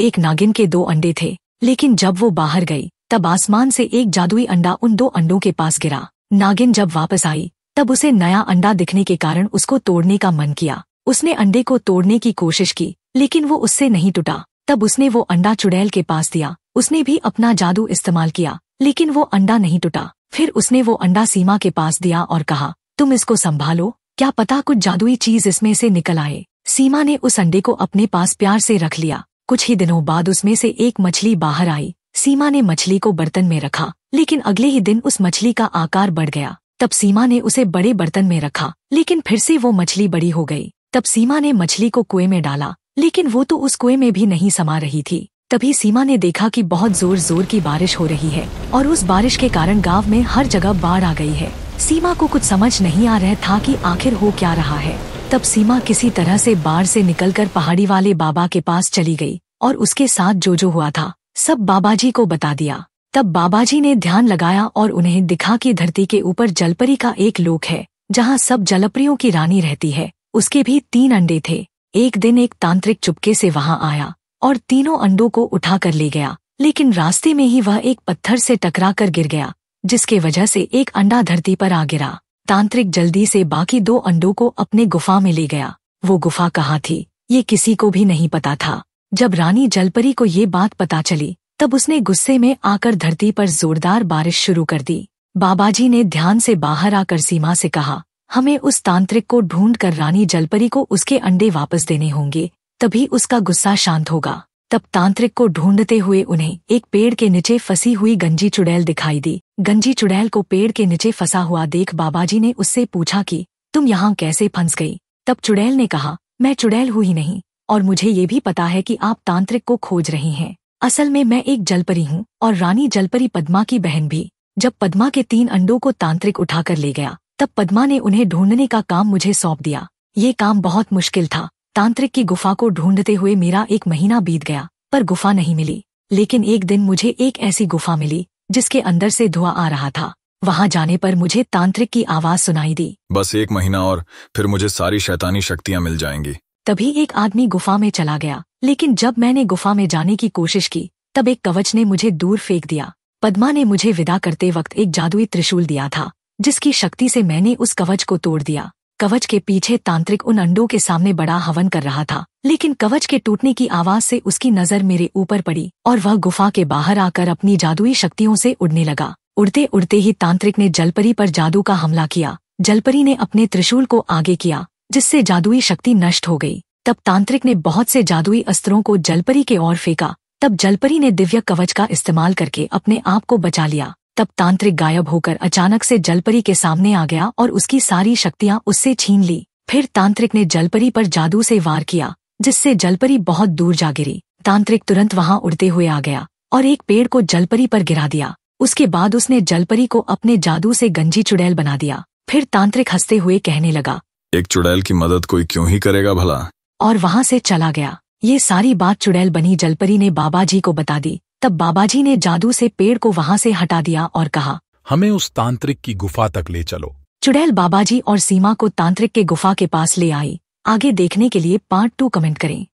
एक नागिन के दो अंडे थे लेकिन जब वो बाहर गई तब आसमान से एक जादुई अंडा उन दो अंडों के पास गिरा नागिन जब वापस आई तब उसे नया अंडा दिखने के कारण उसको तोड़ने का मन किया उसने अंडे को तोड़ने की कोशिश की लेकिन वो उससे नहीं टूटा तब उसने वो अंडा चुड़ैल के पास दिया उसने भी अपना जादू इस्तेमाल किया लेकिन वो अंडा नहीं टूटा फिर उसने वो अंडा सीमा के पास दिया और कहा तुम इसको संभालो क्या पता कुछ जादुई चीज इसमें से निकल आए सीमा ने उस अंडे को अपने पास प्यार से रख लिया कुछ ही दिनों बाद उसमें से एक मछली बाहर आई सीमा ने मछली को बर्तन में रखा लेकिन अगले ही दिन उस मछली का आकार बढ़ गया तब सीमा ने उसे बड़े बर्तन में रखा लेकिन फिर से वो मछली बड़ी हो गई तब सीमा ने मछली को कुएं में डाला लेकिन वो तो उस कुएं में भी नहीं समा रही थी तभी सीमा ने देखा कि बहुत जोर जोर की बारिश हो रही है और उस बारिश के कारण गांव में हर जगह बाढ़ आ गई है सीमा को कुछ समझ नहीं आ रहा था कि आखिर हो क्या रहा है तब सीमा किसी तरह से बाढ़ से निकलकर पहाड़ी वाले बाबा के पास चली गई और उसके साथ जो जो हुआ था सब बाबाजी को बता दिया तब बाबाजी ने ध्यान लगाया और उन्हें दिखा कि धरती के ऊपर जलपरी का एक लोक है जहाँ सब जलपरियों की रानी रहती है उसके भी तीन अंडे थे एक दिन एक तांत्रिक चुपके से वहाँ आया और तीनों अंडों को उठा कर ले गया लेकिन रास्ते में ही वह एक पत्थर से टकरा कर गिर गया जिसके वजह से एक अंडा धरती पर आ गिरा तांत्रिक जल्दी से बाकी दो अंडों को अपने गुफा में ले गया वो गुफा कहाँ थी ये किसी को भी नहीं पता था जब रानी जलपरी को ये बात पता चली तब उसने गुस्से में आकर धरती पर जोरदार बारिश शुरू कर दी बाबाजी ने ध्यान से बाहर आकर सीमा से कहा हमें उस तांत्रिक को ढूंढ कर रानी जलपरी को उसके अंडे वापस देने होंगे तभी उसका गुस्सा शांत होगा तब तांत्रिक को ढूंढते हुए उन्हें एक पेड़ के नीचे फंसी हुई गंजी चुड़ैल दिखाई दी गंजी चुड़ैल को पेड़ के नीचे फंसा हुआ देख बाबाजी ने उससे पूछा कि तुम यहाँ कैसे फंस गई तब चुड़ैल ने कहा मैं चुड़ैल हुई नहीं और मुझे ये भी पता है कि आप तांत्रिक को खोज रही हैं असल में मैं एक जलपरी हूँ और रानी जलपरी पद्मा की बहन भी जब पद्मा के तीन अंडों को तांत्रिक उठाकर ले गया तब पद्मा ने उन्हें ढूंढने का काम मुझे सौंप दिया ये काम बहुत मुश्किल था तांत्रिक की गुफा को ढूंढते हुए मेरा एक महीना बीत गया पर गुफा नहीं मिली लेकिन एक दिन मुझे एक ऐसी गुफा मिली जिसके अंदर से धुआं आ रहा था वहां जाने पर मुझे तांत्रिक की आवाज सुनाई दी बस एक महीना और फिर मुझे सारी शैतानी शक्तियाँ मिल जाएंगी तभी एक आदमी गुफा में चला गया लेकिन जब मैंने गुफा में जाने की कोशिश की तब एक कवच ने मुझे दूर फेंक दिया पद्मा ने मुझे विदा करते वक्त एक जादुई त्रिशूल दिया था जिसकी शक्ति से मैंने उस कवच को तोड़ दिया कवच के पीछे तांत्रिक उन अंडों के सामने बड़ा हवन कर रहा था लेकिन कवच के टूटने की आवाज से उसकी नजर मेरे ऊपर पड़ी और वह गुफा के बाहर आकर अपनी जादुई शक्तियों से उड़ने लगा उड़ते उड़ते ही तांत्रिक ने जलपरी पर जादू का हमला किया जलपरी ने अपने त्रिशूल को आगे किया जिससे जादुई शक्ति नष्ट हो गई तब तांत्रिक ने बहुत से जादुई अस्त्रों को जलपरी के ओर फेंका तब जलपरी ने दिव्य कवच का इस्तेमाल करके अपने आप को बचा लिया तब तांत्रिक गायब होकर अचानक से जलपरी के सामने आ गया और उसकी सारी शक्तियां उससे छीन ली फिर तांत्रिक ने जलपरी पर जादू से वार किया जिससे जलपरी बहुत दूर जा गिरी तांत्रिक तुरंत वहां उड़ते हुए आ गया और एक पेड़ को जलपरी पर गिरा दिया उसके बाद उसने जलपरी को अपने जादू से गंजी चुड़ैल बना दिया फिर तांत्रिक हंसते हुए कहने लगा एक चुड़ैल की मदद कोई क्यों ही करेगा भला और वहाँ से चला गया ये सारी बात चुड़ैल बनी जलपरी ने बाबा जी को बता दी तब बाबाजी ने जादू से पेड़ को वहां से हटा दिया और कहा हमें उस तांत्रिक की गुफा तक ले चलो चुड़ैल बाबाजी और सीमा को तांत्रिक के गुफा के पास ले आई आगे देखने के लिए पार्ट टू कमेंट करें